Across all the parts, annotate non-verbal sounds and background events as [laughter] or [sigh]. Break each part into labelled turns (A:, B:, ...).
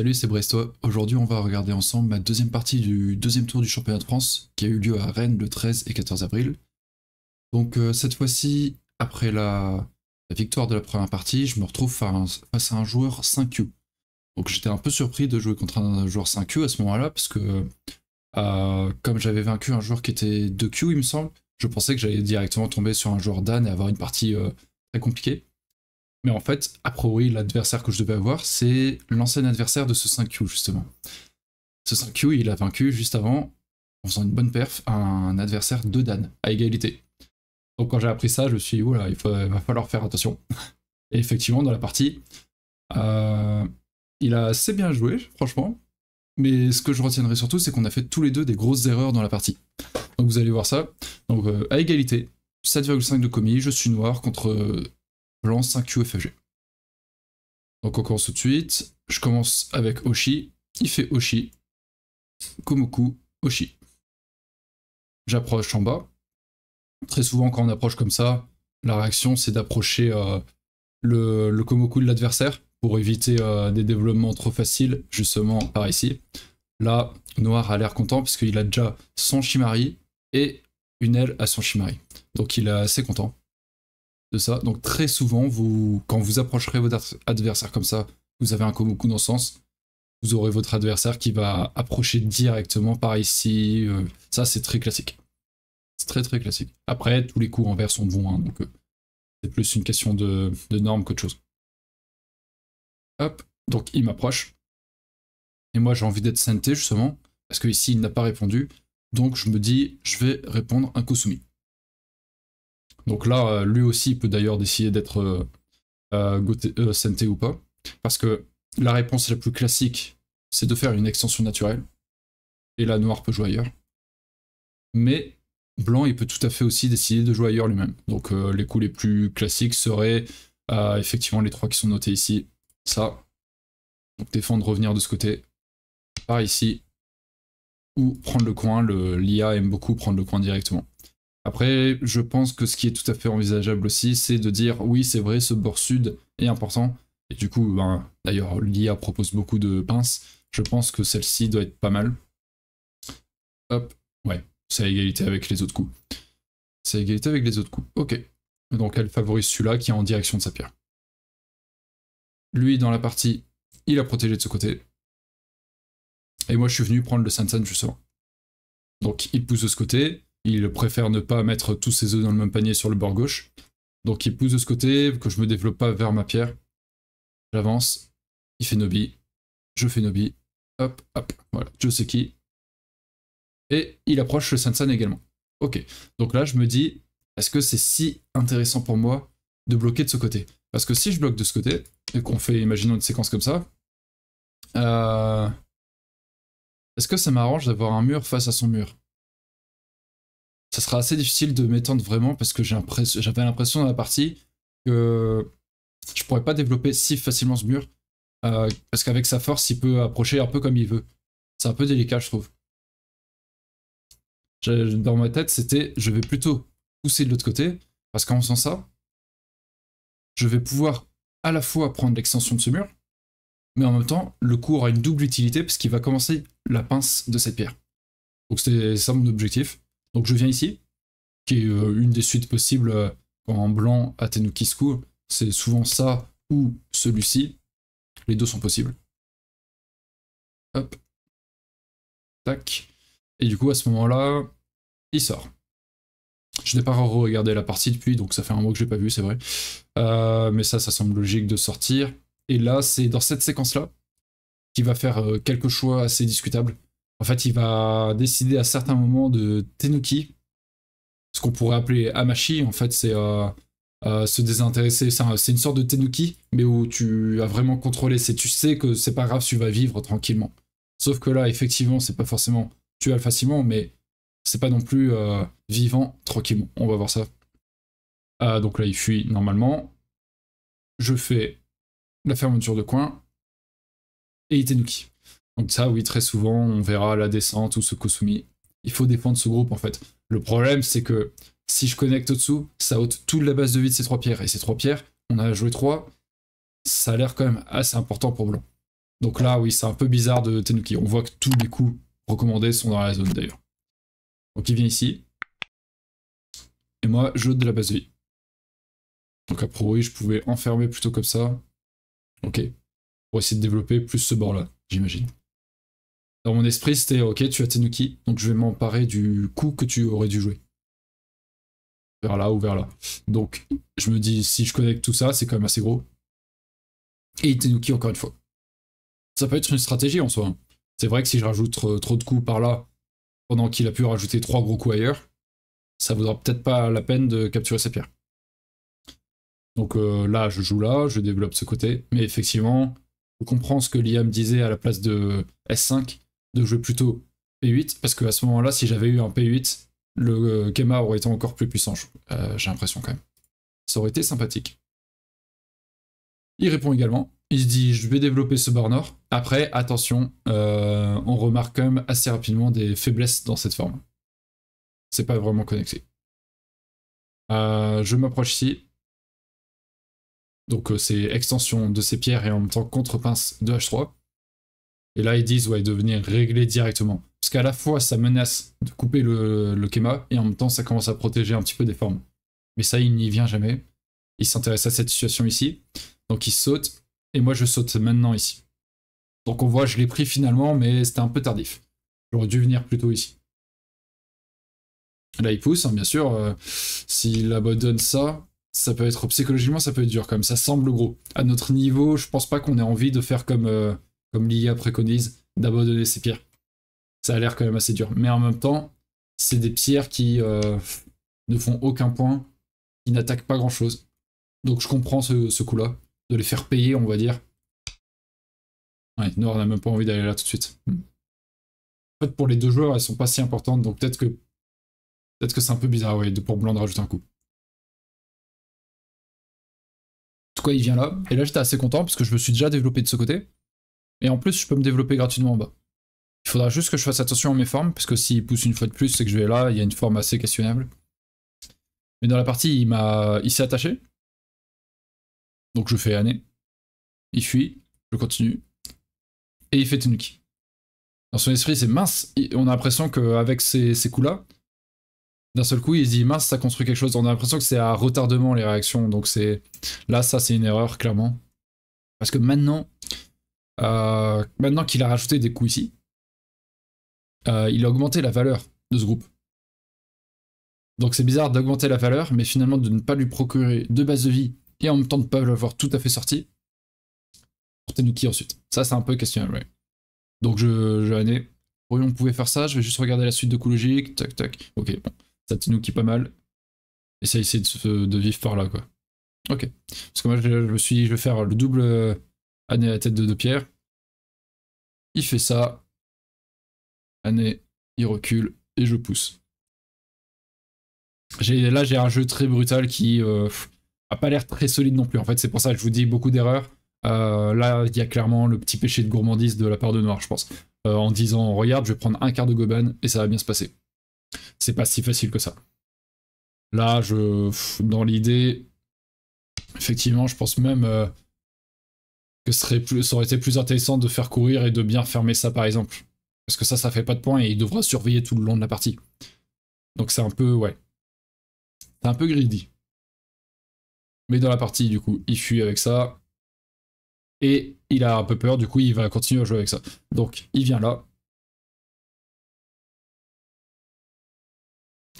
A: Salut, c'est Bresto, Aujourd'hui, on va regarder ensemble ma deuxième partie du deuxième tour du championnat de France qui a eu lieu à Rennes le 13 et 14 avril. Donc, euh, cette fois-ci, après la, victoire de la première partie, je me retrouve face à un, joueur 5Q. Donc, j'étais un peu surpris de jouer contre un joueur 5Q à ce moment-là parce que, euh, comme j'avais vaincu un joueur qui était 2Q, il me semble, je pensais que j'allais directement tomber sur un joueur Dan et avoir une partie euh, très compliquée. Mais en fait, a priori, l'adversaire que je devais avoir, c'est l'ancien adversaire de ce 5Q, justement. Ce 5Q, il a vaincu juste avant, en faisant une bonne perf, un adversaire de Dan, à égalité. Donc quand j'ai appris ça, je me suis dit, oula, il, va falloir faire attention. [laughs] Et effectivement, dans la partie, euh, il a assez bien joué, franchement. Mais ce que je retiendrai surtout, c'est qu'on a fait tous les deux des grosses erreurs dans la partie. Donc vous allez voir ça. Donc euh, à égalité, 7,5 de commis, je suis noir contre euh, lance un QFG. Donc on commence tout de suite. Je commence avec Oshi. Il fait Oshi. Komoku, Oshi. J'approche en bas. Très souvent quand on approche comme ça, la réaction c'est d'approcher euh, le, Komoku de l'adversaire pour éviter euh, des développements trop faciles, justement par ici. Là, Noir a l'air content puisqu'il a déjà son Shimari et une aile à son Shimari. Donc il est assez content ça. Donc très souvent, vous, quand vous approcherez votre adversaire comme ça, vous avez un combo coup dans le sens, vous aurez votre adversaire qui va approcher directement par ici. Euh, ça, c'est très classique. C'est très très classique. Après, tous les coups envers sont bons, hein, donc euh, c'est plus une question de, normes qu'autre chose. Hop, donc il m'approche. Et moi, j'ai envie d'être sainté, justement, parce que ici, il n'a pas répondu. Donc je me dis, je vais répondre un coup donc là, euh, lui aussi peut d'ailleurs décider d'être euh, euh, euh ou pas. Parce que la réponse la plus classique, c'est de faire une extension naturelle. Et là, noir peut jouer ailleurs. Mais blanc, il peut tout à fait aussi décider de jouer ailleurs lui-même. Donc les coups les plus classiques seraient effectivement les trois qui sont notés ici. Ça. Donc défendre, revenir de ce côté. Par ici. Ou prendre le coin. L'IA aime beaucoup prendre le coin directement. Après, je pense que ce qui est tout à fait envisageable aussi, c'est de dire oui, c'est vrai, ce bord sud est important. Et du coup, ben, d'ailleurs, l'IA propose beaucoup de pinces. Je pense que celle-ci doit être pas mal. Hop, ouais, c'est à égalité avec les autres coups. C'est à égalité avec les autres coups. Ok. Donc elle favorise celui-là qui est en direction de sa pierre. Lui, dans la partie, il a protégé de ce côté. Et moi, je suis venu prendre le Sansan justement. Donc il pousse de ce côté il préfère ne pas mettre tous ses œufs dans le même panier sur le bord gauche. Donc il pousse de ce côté, que je me développe pas vers ma pierre. J'avance, il fait Nobi, je fais Nobi, hop, hop, voilà, je sais qui. Et il approche le Sansan également. Ok, donc là je me dis, est-ce que c'est si intéressant pour moi de bloquer de ce côté Parce que si je bloque de ce côté, et qu'on fait, imaginons une séquence comme ça, euh, est-ce que ça m'arrange d'avoir un mur face à son mur ce sera assez difficile de m'étendre vraiment parce que j'avais l'impression dans la partie que je pourrais pas développer si facilement ce mur. Euh, parce qu'avec sa force, il peut approcher un peu comme il veut. C'est un peu délicat, je trouve. Dans ma tête, c'était je vais plutôt pousser de l'autre côté, parce qu'en faisant ça, je vais pouvoir à la fois prendre l'extension de ce mur, mais en même temps, le coup aura une double utilité parce qu'il va commencer la pince de cette pierre. Donc c'est ça mon objectif. Donc je viens ici, qui est euh, une des suites possibles en euh, blanc à School, C'est souvent ça ou celui-ci. Les deux sont possibles.
B: Hop. Tac. Et du coup, à ce moment-là, il sort. Je n'ai pas regardé la partie depuis, donc ça fait un mois que je l'ai pas vu, c'est
A: vrai. Euh, mais ça, ça semble logique de sortir. Et là, c'est dans cette séquence-là qui va faire quelques choix assez discutables. En fait, il va décider à certains moments de Tenuki, ce qu'on pourrait appeler Amashi. En fait, c'est euh, euh, se désintéresser. C'est une sorte de Tenuki, mais où tu as vraiment contrôlé. C'est tu sais que c'est pas grave, tu vas vivre tranquillement. Sauf que là, effectivement, c'est pas forcément tu le facilement, mais c'est pas non plus euh, vivant tranquillement. On va voir ça. donc là, il fuit normalement. Je fais la fermeture de coin et il Tenuki. Donc ça, oui, très souvent, on verra la descente ou ce Kosumi. Il faut défendre ce groupe, en fait. Le problème, c'est que si je connecte au-dessous, ça ôte toute la base de vie de ces trois pierres. Et ces trois pierres, on a joué trois, ça a l'air quand même assez important pour Blanc. Donc là, oui, c'est un peu bizarre de Tenuki. On voit que tous les coups recommandés sont dans la zone, d'ailleurs.
B: Donc il vient ici. Et moi, je de la base de vie. Donc a oui, je pouvais enfermer plutôt comme ça. Ok. Pour essayer de développer plus
A: ce bord-là, j'imagine. Dans mon esprit, c'était ok, tu as Tenuki donc je vais m'emparer du coup que tu aurais dû jouer. Vers là ou vers là. Donc je me dis, si je connecte tout ça, c'est quand même assez gros. Et Tenuki encore une fois. Ça peut être une stratégie en soi. Hein. C'est vrai que si je rajoute euh, trop de coups par là, pendant qu'il a pu rajouter trois gros coups ailleurs, ça vaudra peut-être pas la peine de capturer sa pierre. Donc euh, là, je joue là, je développe ce côté, mais effectivement, je comprends ce que Liam disait à la place de S5, de jouer plutôt P8, parce qu'à ce moment-là, si j'avais eu un P8, le euh, Kema aurait été encore plus puissant, euh, j'ai l'impression quand même. Ça aurait été sympathique. Il répond également, il se dit je vais développer ce bar nord. Après, attention, euh, on remarque quand même assez rapidement des faiblesses dans cette forme.
B: C'est pas vraiment connecté. je m'approche ici. Donc c'est extension de ces pierres et en même temps contre-pince de H3.
A: Et là, ils disent, ouais, de venir régler directement. Parce qu'à la fois, ça menace de couper le, le et en même temps, ça commence à protéger un petit peu des formes. Mais ça, il n'y vient jamais. Il s'intéresse à cette situation ici. Donc il saute, et moi je saute maintenant ici. Donc on voit, je l'ai pris finalement, mais c'était un peu tardif. J'aurais dû venir plus tôt ici. Là, il pousse, hein, bien sûr. Euh, s'il abandonne ça, ça peut être psychologiquement, ça peut être dur comme ça semble gros. À notre niveau, je pense pas qu'on ait envie de faire comme euh, comme l'IA préconise, d'abandonner ses pierres. Ça a l'air quand même assez dur. Mais en même temps, c'est des pierres qui euh, ne font aucun point, qui n'attaquent pas grand chose. Donc je comprends ce, coup-là, de les faire payer, on va dire. Ouais, Nord n'a même pas envie d'aller là tout de suite. En fait, pour les deux joueurs, elles sont pas si importantes, donc peut-être que
B: peut-être que c'est un peu bizarre, ouais, de pour Blanc de rajouter un coup. En tout cas, il vient là, et là j'étais assez content parce que je me suis déjà développé de ce côté.
A: Et en plus, je peux me développer gratuitement en bas. Il faudra juste que je fasse attention à mes formes, parce que s'il pousse une fois de plus, c'est que je vais là, il y a une forme assez questionnable. Mais dans la partie, il m'a, il s'est attaché. Donc je fais année. Il fuit, je continue. Et il fait Tanuki. Dans son esprit, c'est mince. On a l'impression qu'avec ces, ces coups-là, d'un seul coup, il se dit mince, ça construit quelque chose. On a l'impression que c'est à retardement les réactions. Donc c'est là, ça, c'est une erreur, clairement. Parce que maintenant, euh, maintenant qu'il a rajouté des coups ici, euh, il a augmenté la valeur de ce groupe. Donc c'est bizarre d'augmenter la valeur, mais finalement de ne pas lui procurer de base de vie et en même temps de ne pas l'avoir tout à fait sorti. Pour nous qui ensuite Ça c'est un peu questionnable, ouais. Donc je, je aller... oui, on pouvait faire ça, je vais juste regarder la suite de coups logique, tac tac. Ok, bon, ça nous qui pas mal. Et ça essaie de, de, vivre par là, quoi. Ok. Parce que moi je, suis je vais faire le double Année à la tête de deux pierres.
B: Il fait ça. Année, il recule et je pousse. Là, j'ai un jeu très brutal qui euh, a pas
A: l'air très solide non plus. En fait, c'est pour ça que je vous dis beaucoup d'erreurs. Euh, là, il y a clairement le petit péché de gourmandise de la part de Noir, je pense. Euh, en disant, regarde, je vais prendre un quart de Goban et ça va bien se passer. C'est pas si facile que ça. Là, je, dans l'idée, effectivement, je pense même serait plus, ça aurait été plus intéressant de faire courir et de bien fermer ça par exemple. Parce que ça, ça fait pas de point et il devra surveiller tout le long de la partie.
B: Donc c'est un peu, ouais. C'est un peu greedy. Mais dans la partie, du coup, il fuit avec ça. Et il a un peu peur, du coup, il va continuer à jouer avec ça. Donc il vient là.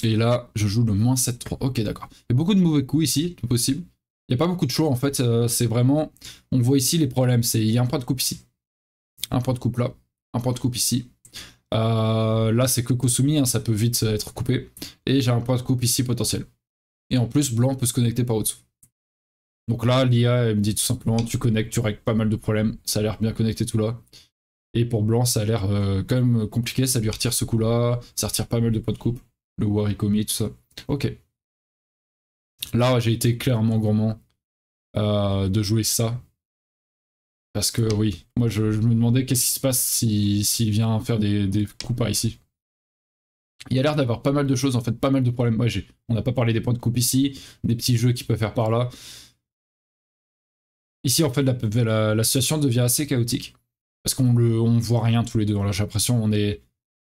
B: Et là, je joue le moins 7-3. Ok, d'accord. Il y a beaucoup de mauvais coups ici, tout possible.
A: Il n'y a pas beaucoup de choix en fait, euh, c'est vraiment... On voit ici les problèmes, c'est il y a un point de coupe ici, un point de coupe là, un point de coupe ici. Euh, là c'est que Kosumi, hein, ça peut vite être coupé. Et j'ai un point de coupe ici potentiel. Et en plus, blanc peut se connecter par au-dessous. Donc là, l'IA elle me dit tout simplement, tu connectes, tu règles pas mal de problèmes, ça a l'air bien connecté tout là. Et pour blanc, ça a l'air euh, quand même compliqué, ça lui retire ce coup là, ça retire pas mal de points de coupe, le Warikomi, tout ça. Ok. Là, j'ai été clairement gourmand euh, de jouer ça. Parce que oui, moi je, me demandais qu'est-ce qui se passe s'il vient faire des, coups par ici. Il y a l'air d'avoir pas mal de choses, en fait, pas mal de problèmes. on n'a pas parlé des points de coupe ici, des petits jeux qu'il peut faire par là. Ici, en fait, la, situation devient assez chaotique. Parce qu'on le, voit rien tous les deux. Là, j'ai l'impression on est,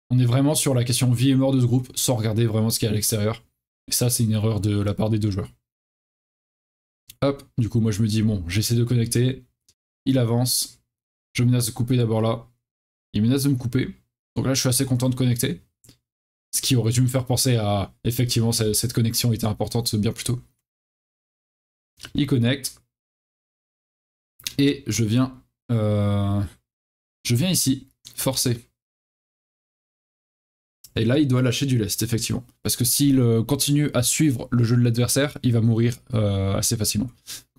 A: on est vraiment sur la question vie et mort de ce groupe, sans regarder vraiment ce qu'il y a à l'extérieur ça, c'est une erreur de la part des deux joueurs. Hop, du coup, moi je me dis, bon, j'essaie de connecter. Il avance. Je menace de couper d'abord là. Il menace de me couper. Donc là, je suis assez content de connecter. Ce qui aurait dû me faire penser à, effectivement, cette connexion était importante bien plus tôt.
B: Il connecte. Et je viens, euh, je viens ici, forcer. Et là, il doit lâcher du lest,
A: effectivement. Parce que s'il euh, continue à suivre le jeu de l'adversaire, il va mourir euh, assez facilement.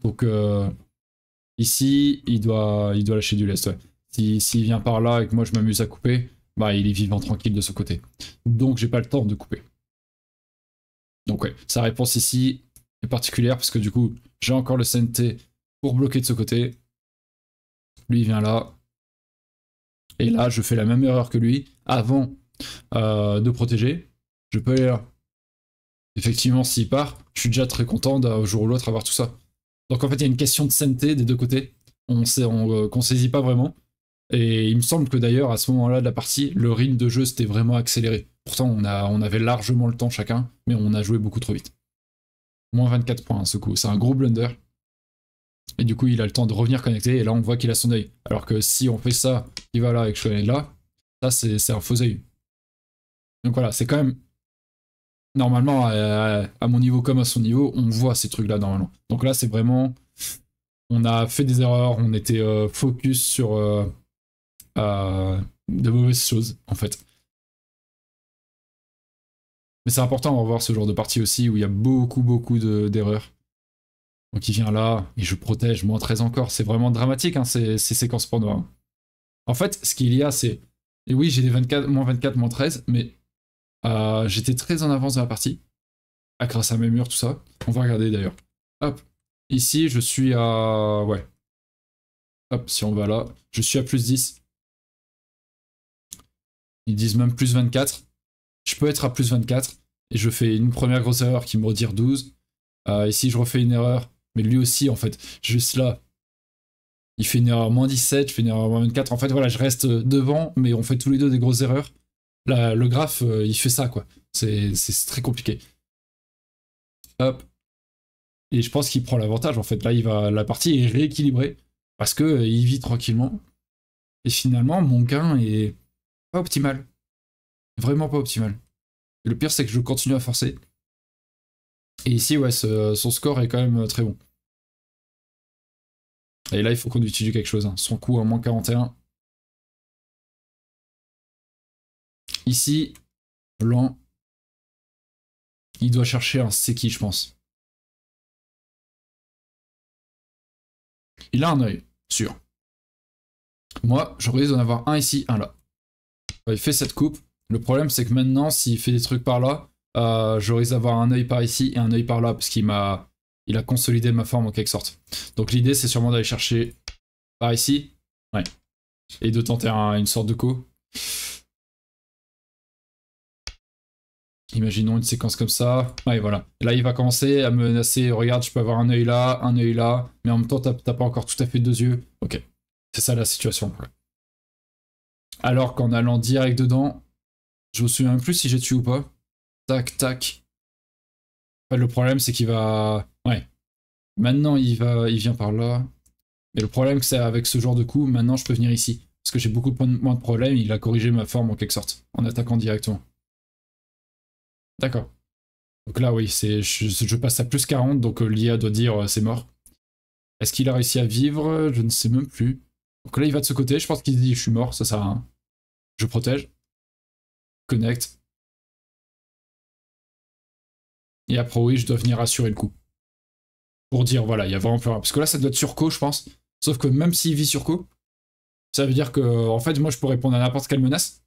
A: Donc euh, ici, il doit, il doit lâcher du lest, S'il vient par là et que moi je m'amuse à couper, bah il est vivant tranquille de ce côté. Donc j'ai pas le temps de couper. Donc ouais, sa réponse ici est particulière parce que du coup, j'ai encore le CNT pour bloquer de ce côté. Lui il vient là. Et là, je fais la même erreur que lui. Avant, euh, de protéger. Je peux aller là. Effectivement, s'il part, je suis déjà très content d'un jour ou l'autre avoir tout ça. Donc en fait, il y a une question de sainteté des deux côtés. On sait, on, euh, qu'on saisit pas vraiment. Et il me semble que d'ailleurs, à ce moment-là de la partie, le rythme de jeu s'était vraiment accéléré. Pourtant, on, a, on avait largement le temps chacun, mais on a joué beaucoup trop vite. Moins 24 points, hein, ce coup. C'est un gros blunder. Et du coup, il a le temps de revenir connecter, et là, on voit qu'il a son œil. Alors que si on fait ça, il va là et que je connais là, ça, c'est, c'est un faux œil. Donc voilà, c'est quand même normalement euh, à, mon niveau comme à son niveau, on voit ces trucs là normalement. Donc là, c'est vraiment on a fait des erreurs, on était euh, focus sur euh, de mauvaises choses en fait. Mais c'est important de revoir ce genre de partie aussi où il y a beaucoup beaucoup d'erreurs. donc il vient là, et je protège, moins 13 encore. C'est vraiment dramatique, hein, ces, séquences séquences noir. Hein. En fait, ce qu'il y a, c'est... Et oui, j'ai des 24, moins 24, moins 13, mais euh, j'étais très en avance dans la partie, grâce à mes murs, tout ça. On va regarder d'ailleurs. Hop, ici, je suis à... Ouais. Hop, si on va là, je suis à plus 10. Ils disent même plus 24. Je peux être à plus 24. Et je fais une première grosse erreur qui me redire 12. Euh, ici, je refais une erreur. Mais lui aussi, en fait, juste là, il fait une erreur moins 17, je fais une erreur moins 24. En fait, voilà, je reste devant, mais on fait tous les deux des grosses erreurs le graphe, euh, il fait ça, quoi. C'est très compliqué. Hop. Et je pense qu'il prend l'avantage, en fait. Là, il va, la partie est rééquilibrée, parce que euh, il vit tranquillement. Et finalement, mon gain est pas optimal. Vraiment pas optimal. le pire, c'est que je continue à forcer. Et ici, ouais, son score est quand même euh, très bon.
B: Et là, il faut qu'on utilise quelque chose. Hein. Son coup à moins 41, Ici, blanc. Il doit chercher un c'est qui, je pense. Il a un œil, sûr. Moi, j'aurais
A: d'en avoir un ici, un là. Il fait cette coupe. Le problème, c'est que maintenant, s'il fait des trucs par là, euh, j'aurais j'aurais avoir un œil par ici et un œil par là, parce qu'il m'a il a consolidé ma forme
B: en quelque sorte. Donc l'idée, c'est sûrement d'aller chercher par ici. Ouais. Et de tenter une sorte de coup.
A: Imaginons une séquence comme ça. Ouais, voilà. Là, il va commencer à menacer. Regarde, je peux avoir un œil là, un œil là, mais en même temps, t'as pas encore tout à fait deux yeux. Ok. C'est ça la situation. Alors qu'en allant direct dedans, je me souviens plus si j'ai tué ou pas. Tac, tac. le problème, c'est qu'il va. Ouais. Maintenant, il va, il vient par là. Mais le problème, c'est avec ce genre de coup, maintenant, je peux venir ici. Parce que j'ai beaucoup moins de problèmes. Il a corrigé ma forme en quelque sorte, en attaquant directement. D'accord. Donc là, oui, je, je passe à plus 40, donc euh, l'IA doit dire euh, c'est mort. Est-ce qu'il a réussi à vivre Je ne sais même plus. Donc là, il va de ce côté. Je pense qu'il dit je
B: suis mort, ça sert Je protège. Connect. Et après, oui, je dois venir assurer le coup. Pour dire, voilà,
A: il y a vraiment plus rien. Parce que là, ça doit être co je pense. Sauf que même s'il vit sur co, ça veut dire que, euh, en fait, moi, je peux répondre à n'importe quelle menace.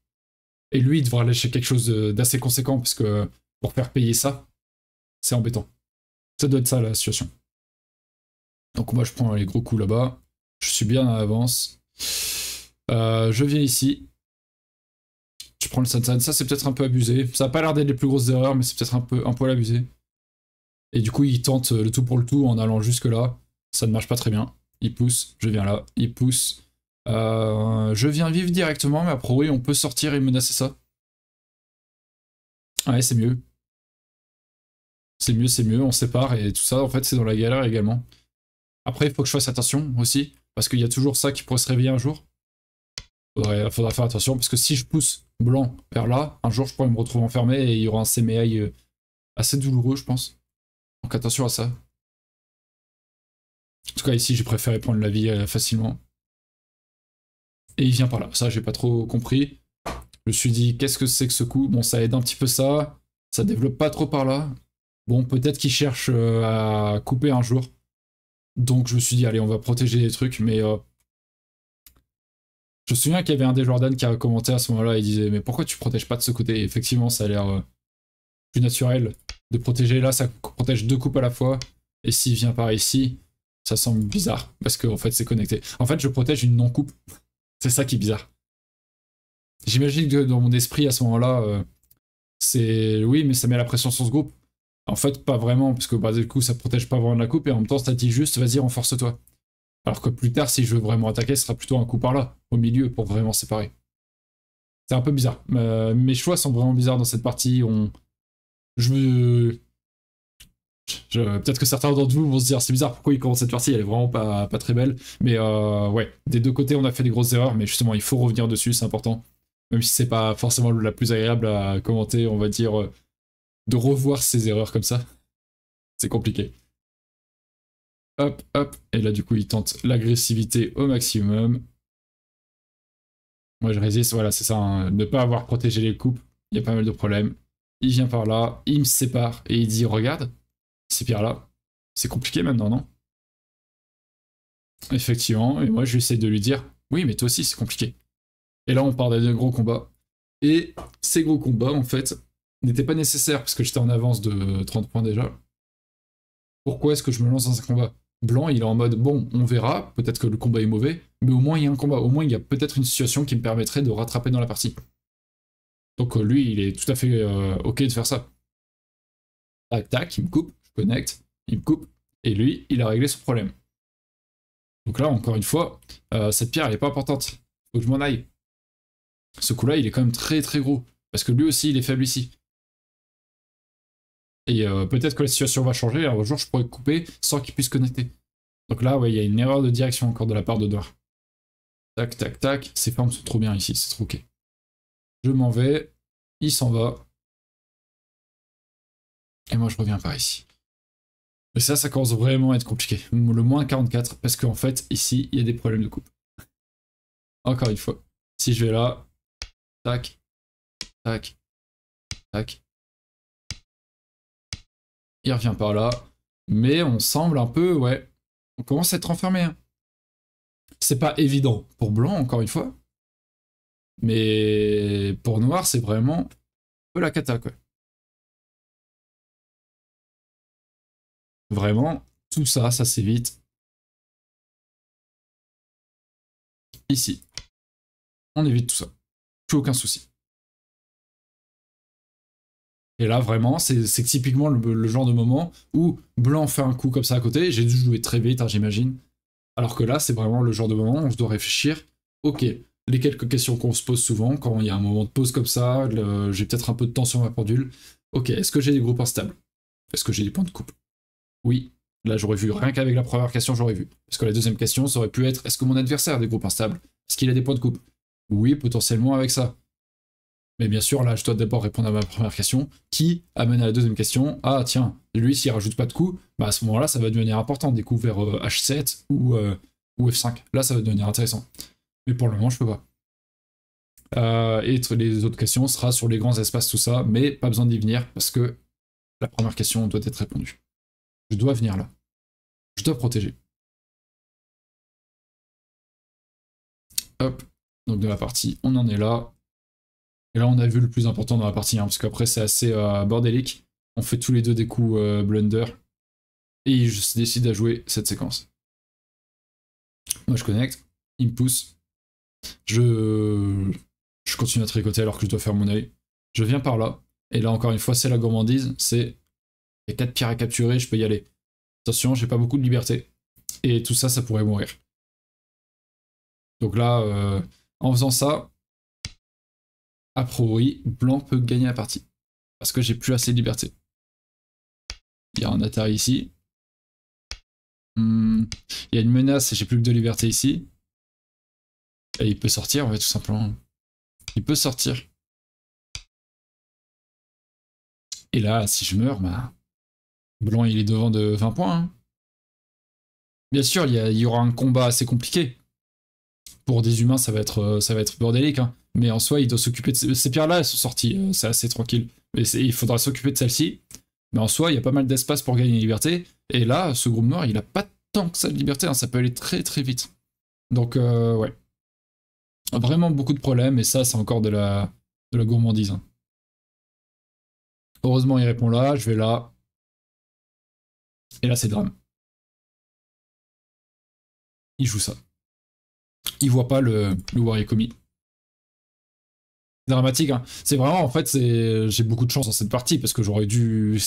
A: Et lui, il devra lâcher quelque chose d'assez conséquent, parce que pour faire payer ça, c'est embêtant. Ça doit être ça la situation. Donc moi je prends les gros coups là-bas, je suis bien à avance. Euh, je viens ici. Je prends le Sansan, ça c'est peut-être un peu abusé. Ça a pas l'air d'être les plus grosses erreurs, mais c'est peut-être un peu un poil abusé. Et du coup il tente euh, le tout pour le tout en allant jusque là. Ça ne marche pas très bien. Il pousse, je viens là, il pousse. Euh, je viens vivre directement, mais après oui on peut sortir et menacer ça. Ouais, c'est mieux c'est mieux, c'est mieux, on sépare et tout ça, en fait, c'est dans la galère également. Après, il faut que je fasse attention aussi, parce qu'il y a toujours ça qui pourrait se réveiller un jour. Il faudra faire attention, parce que si je pousse blanc vers là, un jour je pourrais me retrouver enfermé et il y aura un
B: CMI euh, assez douloureux, je pense. Donc attention à ça. En tout cas, ici, j'ai préféré prendre la vie euh, facilement. Et il vient
A: par là. Ça, j'ai pas trop compris. Je me suis dit, qu'est-ce que c'est que ce coup Bon, ça aide un petit peu ça. Ça développe pas trop par là. Bon, peut-être qu'il cherche euh, à couper un jour. Donc je me suis dit, allez, on va protéger les trucs, mais... Euh, je me souviens qu'il y avait un des Jordan qui a commenté à ce moment-là, il disait, mais pourquoi tu protèges pas de ce côté Effectivement, ça a l'air euh, plus naturel de protéger. Là, ça protège deux coupes à la fois, et s'il vient par ici, ça semble bizarre, parce qu'en fait, c'est connecté. En fait, je protège une non-coupe. [laughs] C'est ça qui est bizarre. J'imagine que dans mon esprit, à ce moment-là, c'est... Oui, mais ça met la pression sur ce groupe. En fait, pas vraiment, parce que bah, du coup, ça protège pas vraiment la coupe, et en même temps, ça dit juste, vas-y, renforce-toi. Alors que plus tard, si je veux vraiment attaquer, ce sera plutôt un coup par là, au milieu, pour vraiment séparer. C'est un peu bizarre. Euh, mes choix sont vraiment bizarres dans cette partie. On... Je... je... Peut-être que certains d'entre vous vont se dire c'est bizarre pourquoi ils commence cette partie, elle est vraiment pas, pas très belle. Mais euh, ouais, des deux côtés on a fait des grosses erreurs, mais justement il faut revenir dessus, c'est important. Même si c'est pas forcément la plus agréable à commenter, on va dire, euh,
B: de revoir ses erreurs comme ça, c'est compliqué. Hop, hop, et là du coup il tente l'agressivité au maximum.
A: Moi je résiste, voilà c'est ça, hein. ne pas avoir protégé les coupes, il y a pas mal de problèmes. Il vient par là, il me sépare et il dit regarde, c'est pire là, c'est compliqué maintenant non Effectivement, et moi j'essaie de lui dire oui mais toi aussi c'est compliqué. Et là on part d'un gros combat. Et ces gros combats en fait, n'était pas nécessaire parce que j'étais en avance de 30 points déjà. Pourquoi est-ce que je me lance dans un combat Blanc, il est en mode bon, on verra, peut-être que le combat est mauvais, mais au moins il y a un combat, au moins il y a peut-être une situation qui me permettrait de rattraper dans la partie. Donc euh, lui, il est tout à fait euh, ok de faire ça. Tac, tac, il me coupe, je connecte, il me coupe, et lui, il a réglé son problème. Donc là, encore une fois, euh, cette pierre, elle n'est pas importante. Faut que je m'en aille. Ce coup-là, il est quand même très très gros, parce que lui aussi, il est faible ici. Et euh, peut-être que la situation va changer. Un jour, je pourrais couper sans qu'il puisse connecter. Donc là, ouais, il y a une erreur de direction encore de la part de Noir. Tac, tac, tac. Ces formes
B: sont trop bien ici, c'est trop ok. Je m'en vais. Il s'en va. Et moi, je reviens par ici. Et ça, ça commence vraiment à être compliqué. Le moins 44, parce qu'en fait, ici, il y a des problèmes de coupe. [laughs] Encore une fois. Si je vais là, tac, tac, tac, il revient par là. Mais on semble un peu, ouais,
A: on commence à être enfermé. Hein. C'est pas évident pour blanc, encore une fois.
B: Mais pour noir, c'est vraiment un peu la cata, quoi. Vraiment, tout ça, ça s'évite. Ici. On évite tout ça. Plus aucun souci. Et
A: là, vraiment, c'est typiquement le, genre de moment où Blanc fait un coup comme ça à côté. J'ai dû jouer très vite, hein, j'imagine. Alors que là, c'est vraiment le genre de moment où je doit réfléchir. Ok, les quelques questions qu'on se pose souvent, quand il y a un moment de pause comme ça, j'ai peut-être un peu de tension à ma pendule. Ok, est-ce que j'ai des groupes instables Est-ce que j'ai des points de coupe Oui. Là, j'aurais vu, rien qu'avec la première question, j'aurais vu. Parce que la deuxième question, ça aurait pu être est-ce que mon adversaire a des groupes instables Est-ce qu'il a des points de coupe Oui, potentiellement avec ça. Mais bien sûr, là, je dois d'abord répondre à ma première question, qui amène à la deuxième question. Ah tiens, lui, s'il rajoute pas de coups, bah à ce moment-là, ça va devenir important, des H7 euh, ou, euh, F5. Là, ça va devenir intéressant. Mais pour le moment, je peux pas. Euh, et les autres questions sera sur les grands espaces, tout ça, mais pas besoin d'y venir
B: parce que la première question doit être répondue. Je dois venir là. Je dois protéger. Hop. Donc de la partie, on en est là. Et là, on a vu le plus important dans la partie, 1 hein, parce qu'après, c'est assez euh,
A: bordélique. On fait tous les deux des coups euh, blunder. Et je décide à jouer cette séquence. Moi, je connecte. Il me pousse. Je, continue à tricoter alors que je dois faire mon œil. Je viens par là. Et là, encore une fois, c'est la gourmandise. C'est. Il y a 4 pierres à capturer, je peux y aller. Attention, j'ai pas beaucoup de liberté.
B: Et tout ça, ça pourrait mourir. Donc là, euh, en faisant ça, a priori, blanc peut gagner la partie. Parce que j'ai plus assez de liberté. Il y a un atari ici. Hmm. il y a une menace et j'ai plus que de liberté ici. Et il peut sortir, tout simplement. Il peut sortir. Et là, si je meurs, bah, Blanc, il est devant de 20 points. Hein.
A: Bien sûr, il y, aura un combat assez compliqué pour des humains, ça va être, euh, ça va être bordélique. Hein. Mais en soi, il doit s'occuper de ces, pierres-là, elles sont sorties, euh, c'est assez tranquille. Mais il faudra s'occuper de celle-ci. Mais en soi, il y a pas mal d'espace pour gagner la liberté. Et là, ce groupe noir, il a pas tant que ça de liberté, hein. ça peut aller très très vite. Donc, euh, ouais. Vraiment
B: beaucoup de problèmes, et ça, c'est encore de la, de la gourmandise. Hein. Heureusement, il répond là, je vais là. Et là, c'est drame. Il joue ça il voit pas le, le warrior commis. Dramatique, hein. c'est vraiment en fait, j'ai beaucoup de chance dans cette partie parce
A: que j'aurais dû. Je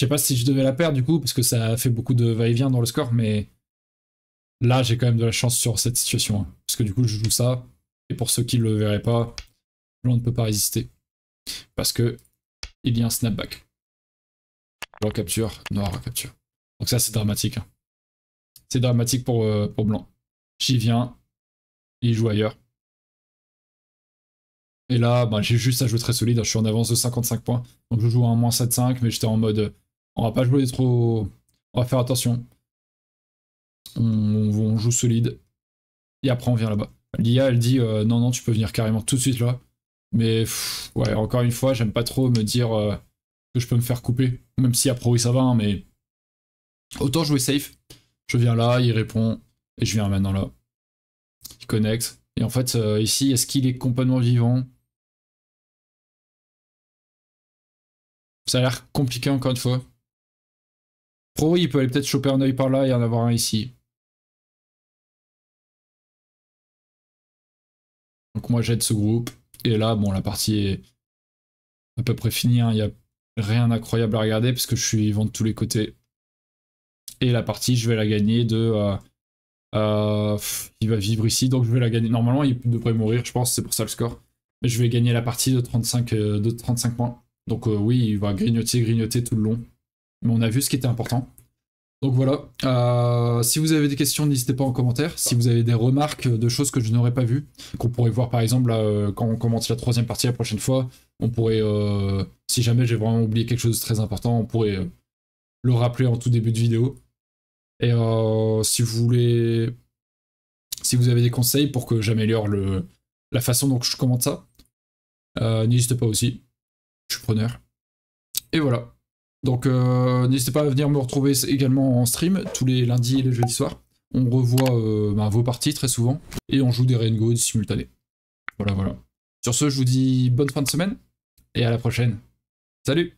A: sais pas si je devais la perdre du coup, parce que ça a fait beaucoup de va-et-vient dans le score, mais là j'ai quand même de la chance sur cette situation. Hein. Parce que du coup je joue ça, et pour ceux qui le verraient pas, blanc ne peut pas résister. Parce que il y a un snapback. Blanc capture, noir capture. Donc ça c'est dramatique. Hein. C'est dramatique pour, euh, pour blanc j'y viens, il joue ailleurs. Et là, bah, j'ai juste à jouer très solide, je suis en avance de 55 points. Donc je joue à un moins 7-5, mais j'étais en mode on va pas jouer trop. On va faire attention. On, joue solide. Et après on vient là-bas. L'IA elle dit euh, non non tu peux venir carrément tout de suite là. Mais ouais, encore une fois, j'aime pas trop me dire euh, que je peux me faire couper. Même si après, oui, ça va, hein, mais. Autant jouer safe.
B: Je viens là, il répond, et je viens maintenant là. Il connecte. Et en fait, euh, ici, est-ce qu'il est complètement vivant Ça a l'air compliqué encore une fois. Pro, il peut aller peut-être choper un œil par là et en avoir un ici. Donc moi j'aide ce groupe. Et là, bon, la partie est à peu près finie. Hein. Il n'y
A: a rien d'incroyable à regarder parce que je suis vivant de tous les côtés. Et la partie, je vais la gagner de... Euh, euh, il va vivre ici, donc je vais la gagner. Normalement, il devrait mourir, je pense, c'est pour ça le score. Mais je vais gagner la partie de 35, euh, de 35 points. Donc euh, oui, il va grignoter, grignoter tout le long. Mais on a vu ce qui était important. Donc voilà, si vous avez des questions, n'hésitez pas en commentaire. Si vous avez des remarques de choses que je n'aurais pas vues, qu'on pourrait voir par exemple quand on commence la troisième partie la prochaine fois, on pourrait, si jamais j'ai vraiment oublié quelque chose de très important, on pourrait le rappeler en tout début de vidéo. Et euh, si vous voulez, si vous avez des conseils pour que j'améliore le la façon dont je commente ça, euh, n'hésitez pas aussi. Je suis preneur. Et voilà. Donc euh, n'hésitez pas à venir me retrouver également en stream tous les lundis et les jeudis soirs. On revoit ben, vos parties très souvent et on joue des Rain simultanés.
B: Voilà, voilà. Sur ce, je vous dis bonne fin de semaine et à la prochaine. Salut